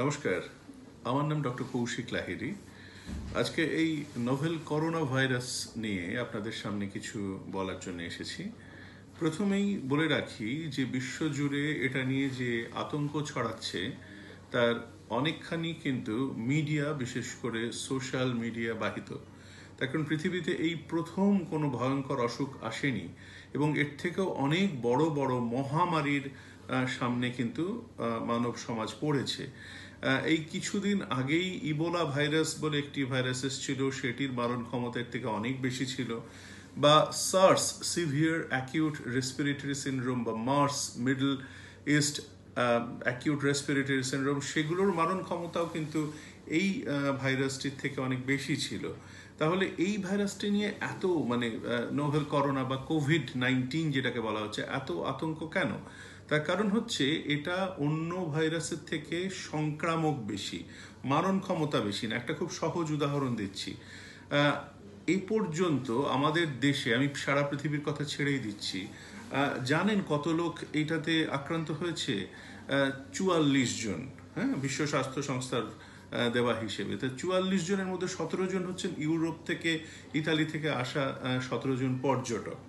নমস্কার আমার নাম ডক্টর কৌশিক লাহিরি আজকে এই নোভেল করোনা ভাইরাস নিয়ে আপনাদের সামনে কিছু বলার জন্য এসেছি প্রথমেই বলে রাখি যে বিশ্বজুড়ে এটা নিয়ে যে আতঙ্ক ছড়াচ্ছে তার অনেকখানি কিন্তু মিডিয়া বিশেষ করে সোশ্যাল মিডিয়া বাহিত তার কারণ পৃথিবীতে এই প্রথম কোনো ভয়ঙ্কর অসুখ আসেনি এবং এর থেকেও অনেক বড় বড় মহামারীর সামনে কিন্তু মানব সমাজ পড়েছে এই কিছুদিন আগেই ইবোলা ভাইরাস বলে একটি ভাইরাস এসেছিল সেটির মারণ ক্ষমতার থেকে অনেক বেশি ছিল বা SARS severe acute respiratory syndrome বা MERS Middle East acute respiratory syndrome সেগুলোর মারণ ক্ষমতাও কিন্তু এই ভাইরাসটির থেকে অনেক বেশি ছিল তাহলে এই ভাইরাসটি নিয়ে এত মানে নোভেল করোনা বা কোভিড নাইন্টিন যেটাকে বলা হচ্ছে এত আতঙ্ক কেন তার কারণ হচ্ছে এটা অন্য ভাইরাসের থেকে সংক্রামক বেশি মারণ ক্ষমতা বেশি না একটা খুব সহজ উদাহরণ দিচ্ছি এই পর্যন্ত আমাদের দেশে আমি সারা পৃথিবীর কথা ছেড়েই দিচ্ছি জানেন কত লোক এটাতে আক্রান্ত হয়েছে চুয়াল্লিশ জন হ্যাঁ বিশ্ব স্বাস্থ্য সংস্থার দেওয়া হিসেবে তো চুয়াল্লিশ জনের মধ্যে সতেরো জন হচ্ছেন ইউরোপ থেকে ইতালি থেকে আসা সতেরো জন পর্যটক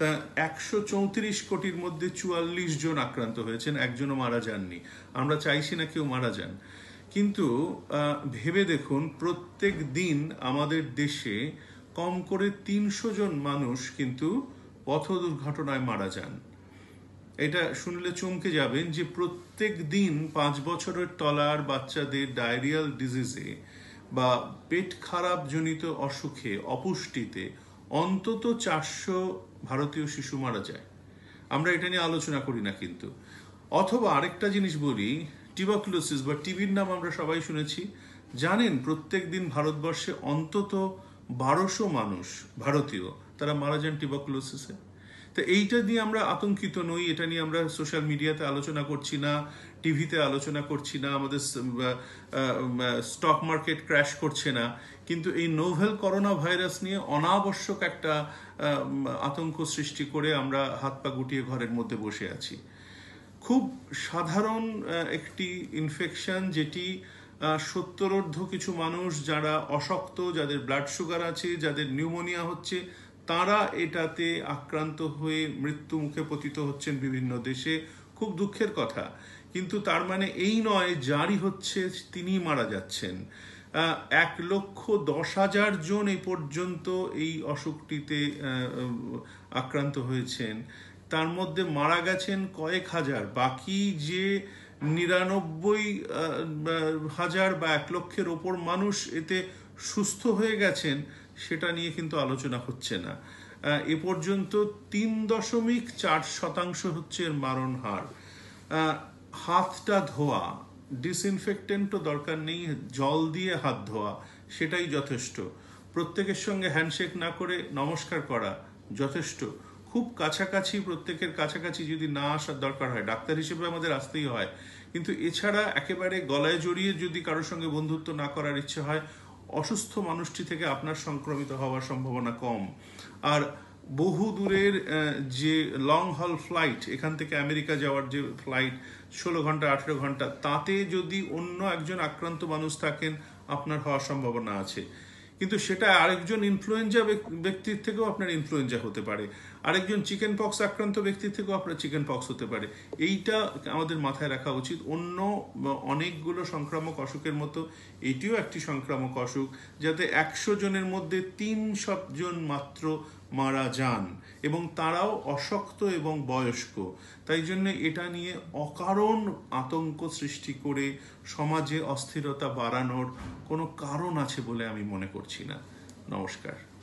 তা একশো চৌত্রিশ কোটির মধ্যে চুয়াল্লিশ জন আক্রান্ত হয়েছেন একজনও মারা যাননি আমরা চাইছি না কেউ মারা যান কিন্তু ভেবে দেখুন প্রত্যেক দিন আমাদের দেশে কম করে তিনশো জন মানুষ কিন্তু পথ দুর্ঘটনায় মারা যান এটা শুনলে চমকে যাবেন যে প্রত্যেক দিন পাঁচ বছরের তলার বাচ্চাদের ডায়রিয়াল ডিজিজে বা পেট খারাপ জনিত অসুখে অপুষ্টিতে অন্তত চারশো ভারতীয় শিশু মারা যায় আমরা এটা নিয়ে আলোচনা করি না কিন্তু অথবা আরেকটা জিনিস বলি টিবাকুলোসিস বা টিভির নাম আমরা সবাই শুনেছি জানেন প্রত্যেক দিন ভারতবর্ষে অন্তত বারোশো মানুষ ভারতীয় তারা মারা যান টিবাকুলোসিসে তো এইটা নিয়ে আমরা আতঙ্কিত নই এটা নিয়ে আমরা সোশ্যাল মিডিয়াতে আলোচনা করছি না টিভিতে আলোচনা করছি না আমাদের স্টক মার্কেট ক্র্যাশ করছে না কিন্তু এই নোভেল করোনা ভাইরাস নিয়ে অনাবশ্যক একটা আতঙ্ক সৃষ্টি করে আমরা হাত পা গুটিয়ে ঘরের মধ্যে বসে আছি খুব সাধারণ একটি ইনফেকশন যেটি সত্তরোর্ধ কিছু মানুষ যারা অশক্ত যাদের ব্লাড সুগার আছে যাদের নিউমোনিয়া হচ্ছে তারা এটাতে আক্রান্ত হয়ে মৃত্যু মুখে পতিত হচ্ছেন বিভিন্ন দেশে খুব দুঃখের কথা কিন্তু তার মানে এই নয় যারই হচ্ছে তিনি মারা যাচ্ছেন এক লক্ষ দশ হাজার জন এই পর্যন্ত এই অসুখটিতে আক্রান্ত হয়েছেন তার মধ্যে মারা গেছেন কয়েক হাজার বাকি যে নিরানব্বই হাজার বা এক লক্ষের ওপর মানুষ এতে সুস্থ হয়ে গেছেন সেটা নিয়ে কিন্তু আলোচনা হচ্ছে না এ পর্যন্ত তিন দশমিক চার শতাংশ হচ্ছে এর মারণ হার হাতটা ধোয়া ডিসইনফেক্টেন্টও দরকার নেই জল দিয়ে হাত ধোয়া সেটাই যথেষ্ট প্রত্যেকের সঙ্গে হ্যান্ডশেক না করে নমস্কার করা যথেষ্ট খুব কাছাকাছি প্রত্যেকের কাছাকাছি যদি না আসার দরকার হয় ডাক্তার হিসেবে আমাদের আসতেই হয় কিন্তু এছাড়া একেবারে গলায় জড়িয়ে যদি কারোর সঙ্গে বন্ধুত্ব না করার ইচ্ছে হয় অসুস্থ মানুষটি থেকে আপনার সংক্রমিত হওয়ার সম্ভাবনা কম আর বহু দূরের যে লং হল ফ্লাইট এখান থেকে আমেরিকা যাওয়ার যে ফ্লাইট ষোলো ঘন্টা আঠেরো ঘন্টা তাতে যদি অন্য একজন আক্রান্ত মানুষ থাকেন আপনার হওয়ার সম্ভাবনা আছে কিন্তু সেটা আরেকজন ইনফ্লুয়েঞ্জা ব্যক্তির থেকেও আপনার ইনফ্লুয়েঞ্জা হতে পারে আরেকজন চিকেন পক্স আক্রান্ত ব্যক্তির থেকেও আপনার চিকেন পক্স হতে পারে এইটা আমাদের মাথায় রাখা উচিত অন্য অনেকগুলো সংক্রামক অসুখের মতো এটিও একটি সংক্রামক অসুখ যাতে একশো জনের মধ্যে তিনশো জন মাত্র মারা যান এবং তারাও অশক্ত এবং বয়স্ক তাই জন্য এটা নিয়ে অকারণ আতঙ্ক সৃষ্টি করে সমাজে অস্থিরতা বাড়ানোর কোনো কারণ আছে বলে আমি মনে করছি না নমস্কার